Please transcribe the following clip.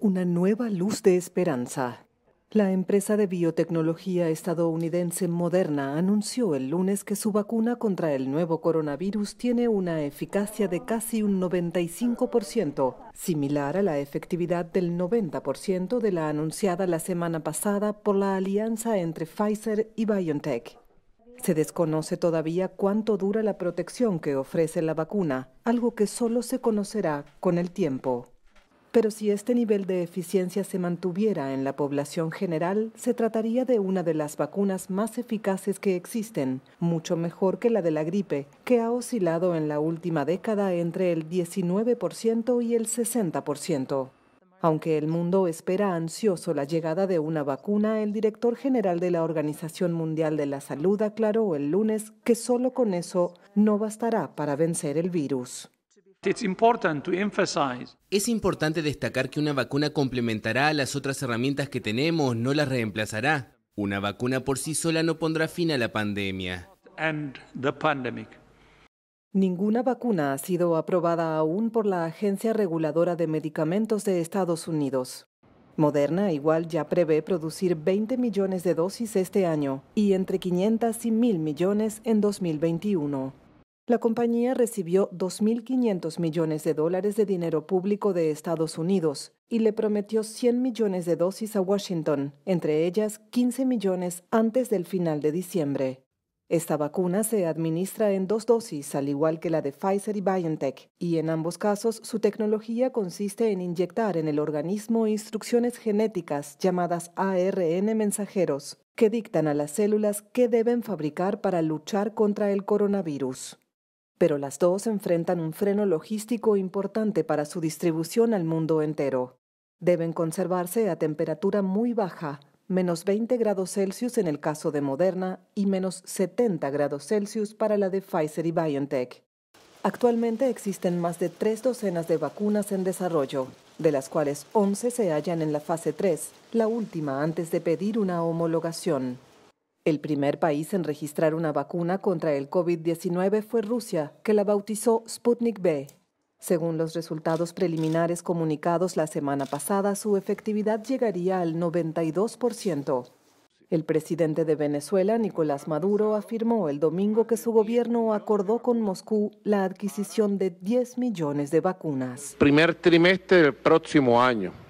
Una nueva luz de esperanza. La empresa de biotecnología estadounidense Moderna anunció el lunes que su vacuna contra el nuevo coronavirus tiene una eficacia de casi un 95%, similar a la efectividad del 90% de la anunciada la semana pasada por la alianza entre Pfizer y BioNTech. Se desconoce todavía cuánto dura la protección que ofrece la vacuna, algo que solo se conocerá con el tiempo. Pero si este nivel de eficiencia se mantuviera en la población general, se trataría de una de las vacunas más eficaces que existen, mucho mejor que la de la gripe, que ha oscilado en la última década entre el 19% y el 60%. Aunque el mundo espera ansioso la llegada de una vacuna, el director general de la Organización Mundial de la Salud aclaró el lunes que solo con eso no bastará para vencer el virus. Es importante destacar que una vacuna complementará a las otras herramientas que tenemos, no las reemplazará. Una vacuna por sí sola no pondrá fin a la pandemia. Ninguna vacuna ha sido aprobada aún por la Agencia Reguladora de Medicamentos de Estados Unidos. Moderna igual ya prevé producir 20 millones de dosis este año y entre 500 y 1.000 millones en 2021. La compañía recibió 2.500 millones de dólares de dinero público de Estados Unidos y le prometió 100 millones de dosis a Washington, entre ellas 15 millones antes del final de diciembre. Esta vacuna se administra en dos dosis, al igual que la de Pfizer y BioNTech, y en ambos casos su tecnología consiste en inyectar en el organismo instrucciones genéticas llamadas ARN mensajeros, que dictan a las células qué deben fabricar para luchar contra el coronavirus. Pero las dos enfrentan un freno logístico importante para su distribución al mundo entero. Deben conservarse a temperatura muy baja, menos 20 grados Celsius en el caso de Moderna y menos 70 grados Celsius para la de Pfizer y BioNTech. Actualmente existen más de tres docenas de vacunas en desarrollo, de las cuales 11 se hallan en la fase 3, la última antes de pedir una homologación. El primer país en registrar una vacuna contra el COVID-19 fue Rusia, que la bautizó Sputnik B. Según los resultados preliminares comunicados la semana pasada, su efectividad llegaría al 92%. El presidente de Venezuela, Nicolás Maduro, afirmó el domingo que su gobierno acordó con Moscú la adquisición de 10 millones de vacunas. Primer trimestre del próximo año